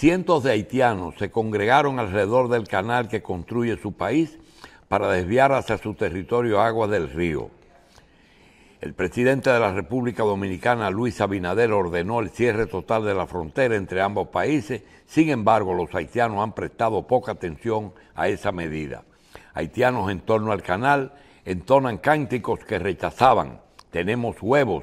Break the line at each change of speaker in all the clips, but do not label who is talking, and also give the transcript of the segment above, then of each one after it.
Cientos de haitianos se congregaron alrededor del canal que construye su país para desviar hacia su territorio agua del río. El presidente de la República Dominicana, Luis Abinader, ordenó el cierre total de la frontera entre ambos países. Sin embargo, los haitianos han prestado poca atención a esa medida. Haitianos en torno al canal entonan cánticos que rechazaban. Tenemos huevos,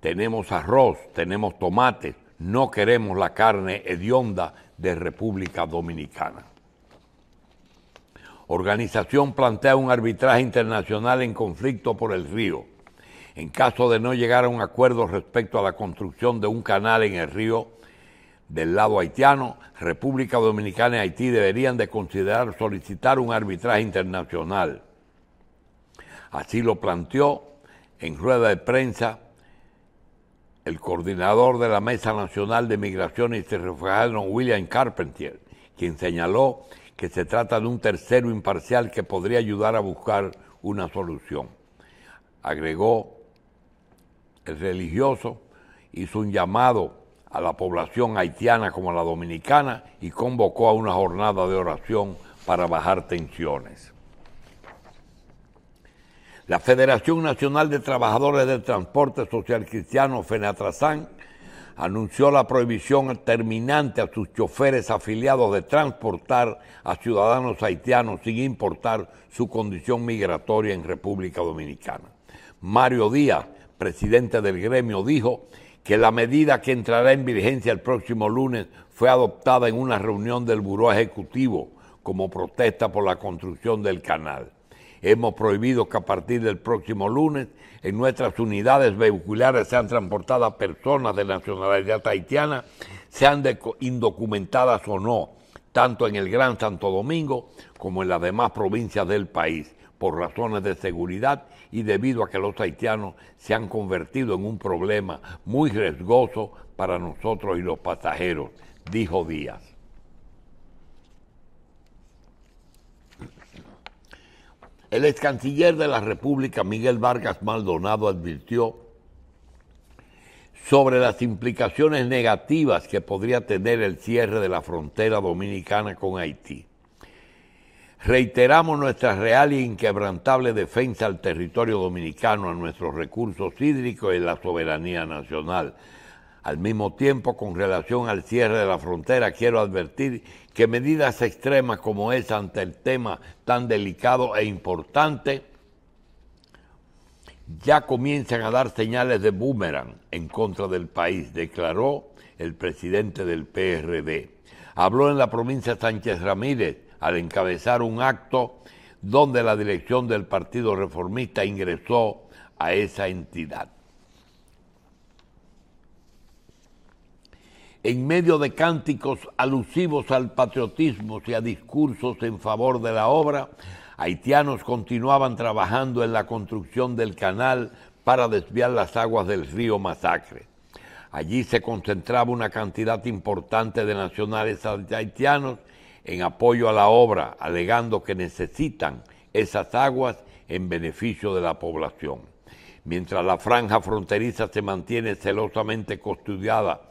tenemos arroz, tenemos tomates, no queremos la carne hedionda de República Dominicana. Organización plantea un arbitraje internacional en conflicto por el río. En caso de no llegar a un acuerdo respecto a la construcción de un canal en el río del lado haitiano, República Dominicana y Haití deberían de considerar solicitar un arbitraje internacional. Así lo planteó en rueda de prensa el coordinador de la Mesa Nacional de Migraciones y Refugiados, William Carpentier, quien señaló que se trata de un tercero imparcial que podría ayudar a buscar una solución. Agregó, el religioso hizo un llamado a la población haitiana como a la dominicana y convocó a una jornada de oración para bajar tensiones. La Federación Nacional de Trabajadores del Transporte Social Cristiano, FENATRASAN, anunció la prohibición terminante a sus choferes afiliados de transportar a ciudadanos haitianos sin importar su condición migratoria en República Dominicana. Mario Díaz, presidente del gremio, dijo que la medida que entrará en vigencia el próximo lunes fue adoptada en una reunión del Buró Ejecutivo como protesta por la construcción del canal. Hemos prohibido que a partir del próximo lunes en nuestras unidades vehiculares sean transportadas personas de nacionalidad haitiana, sean indocumentadas o no, tanto en el Gran Santo Domingo como en las demás provincias del país, por razones de seguridad y debido a que los haitianos se han convertido en un problema muy riesgoso para nosotros y los pasajeros, dijo Díaz. El ex canciller de la República, Miguel Vargas Maldonado, advirtió sobre las implicaciones negativas que podría tener el cierre de la frontera dominicana con Haití. Reiteramos nuestra real e inquebrantable defensa al territorio dominicano, a nuestros recursos hídricos y a la soberanía nacional al mismo tiempo, con relación al cierre de la frontera, quiero advertir que medidas extremas como esa ante el tema tan delicado e importante ya comienzan a dar señales de boomerang en contra del país, declaró el presidente del PRD. Habló en la provincia Sánchez Ramírez al encabezar un acto donde la dirección del Partido Reformista ingresó a esa entidad. en medio de cánticos alusivos al patriotismo y a discursos en favor de la obra, haitianos continuaban trabajando en la construcción del canal para desviar las aguas del río Masacre. Allí se concentraba una cantidad importante de nacionales haitianos en apoyo a la obra, alegando que necesitan esas aguas en beneficio de la población. Mientras la franja fronteriza se mantiene celosamente custodiada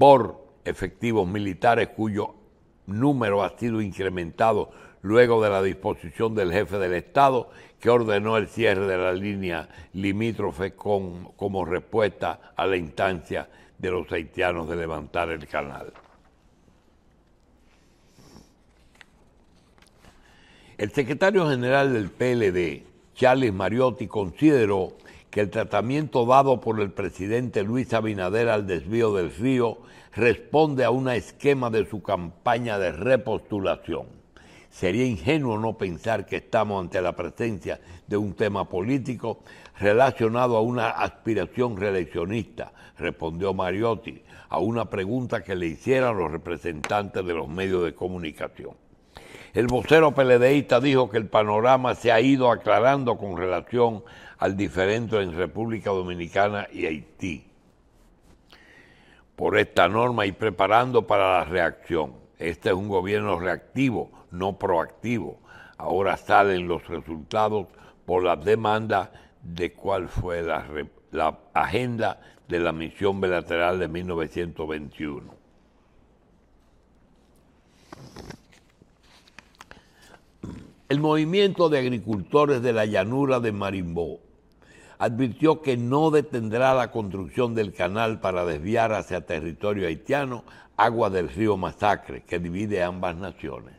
por efectivos militares cuyo número ha sido incrementado luego de la disposición del jefe del Estado que ordenó el cierre de la línea limítrofe con, como respuesta a la instancia de los haitianos de levantar el canal. El secretario general del PLD, Charles Mariotti, consideró que el tratamiento dado por el presidente Luis Abinader al desvío del río responde a un esquema de su campaña de repostulación. Sería ingenuo no pensar que estamos ante la presencia de un tema político relacionado a una aspiración reeleccionista, respondió Mariotti a una pregunta que le hicieran los representantes de los medios de comunicación. El vocero peledeísta dijo que el panorama se ha ido aclarando con relación al diferente en República Dominicana y Haití por esta norma y preparando para la reacción. Este es un gobierno reactivo, no proactivo. Ahora salen los resultados por la demanda de cuál fue la, la agenda de la misión bilateral de 1921. El movimiento de agricultores de la llanura de Marimbó advirtió que no detendrá la construcción del canal para desviar hacia territorio haitiano agua del río Masacre, que divide ambas naciones.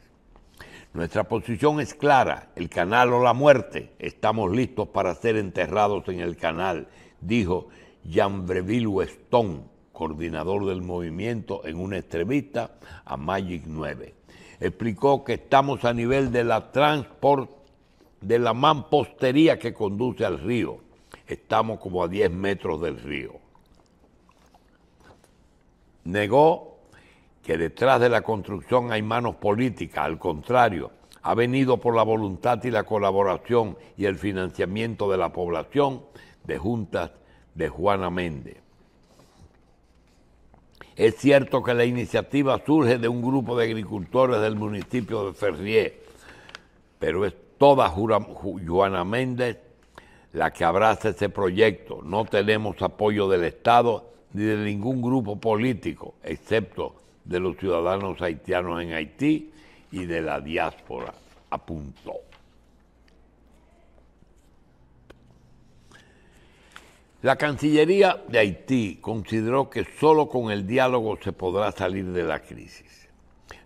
Nuestra posición es clara, el canal o la muerte. Estamos listos para ser enterrados en el canal, dijo Breville Weston, coordinador del movimiento, en una entrevista a Magic 9. Explicó que estamos a nivel de la transport, de la mampostería que conduce al río. Estamos como a 10 metros del río. Negó que detrás de la construcción hay manos políticas, al contrario, ha venido por la voluntad y la colaboración y el financiamiento de la población de juntas de Juana Méndez. Es cierto que la iniciativa surge de un grupo de agricultores del municipio de Ferrié, pero es toda Juana Méndez la que abraza ese proyecto. No tenemos apoyo del Estado ni de ningún grupo político, excepto de los ciudadanos haitianos en Haití y de la diáspora, apuntó. La Cancillería de Haití consideró que solo con el diálogo se podrá salir de la crisis.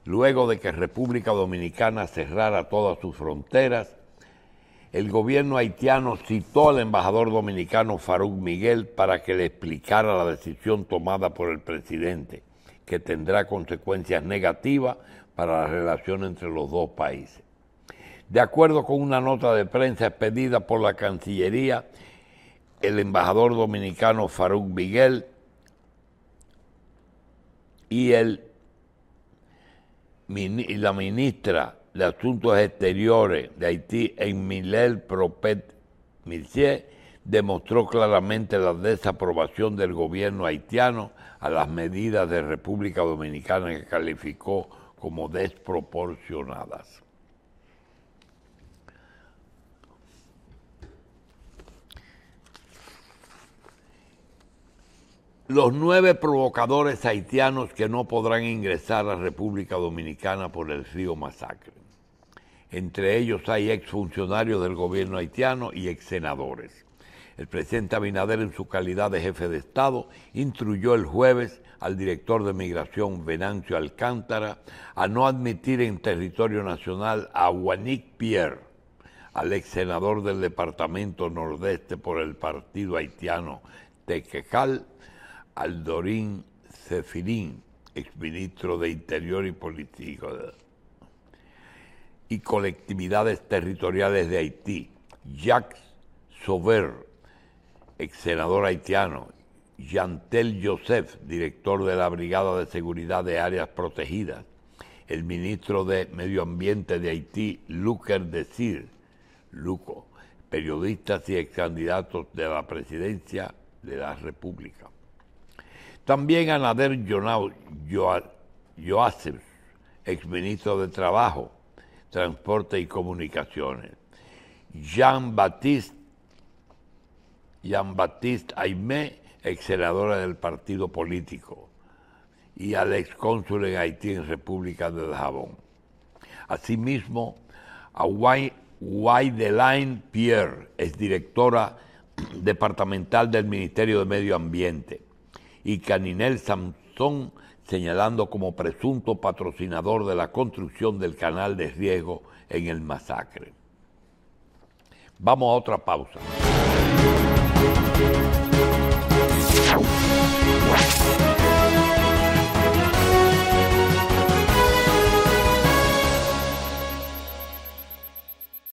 Luego de que República Dominicana cerrara todas sus fronteras, el gobierno haitiano citó al embajador dominicano Farouk Miguel para que le explicara la decisión tomada por el presidente, que tendrá consecuencias negativas para la relación entre los dos países. De acuerdo con una nota de prensa expedida por la Cancillería, el embajador dominicano Farouk Miguel y, y la ministra de Asuntos Exteriores de Haití en Milel Propet demostró claramente la desaprobación del gobierno haitiano a las medidas de República Dominicana que calificó como desproporcionadas. los nueve provocadores haitianos que no podrán ingresar a República Dominicana por el río Masacre. Entre ellos hay exfuncionarios del gobierno haitiano y exsenadores. El presidente Abinader, en su calidad de jefe de Estado, instruyó el jueves al director de Migración, Venancio Alcántara, a no admitir en territorio nacional a Juanic Pierre, al exsenador del Departamento Nordeste por el partido haitiano Tequecal, Aldorín Cefirín, exministro de Interior y Político, y colectividades territoriales de Haití, Jacques Sober, ex senador haitiano, Yantel Joseph, director de la Brigada de Seguridad de Áreas Protegidas, el ministro de Medio Ambiente de Haití, Luker Desir, Luco, periodistas y ex de la presidencia de la República. También a Nader Jonau ex exministro de Trabajo, Transporte y Comunicaciones. Jean-Baptiste Jean Baptiste Aimé, ex senadora del partido político, y al ex cónsul en Haití en República de Jabón. Asimismo, a Wideline Pierre, es directora departamental del Ministerio de Medio Ambiente y Caninel Samson señalando como presunto patrocinador de la construcción del canal de riesgo en el masacre. Vamos a otra pausa.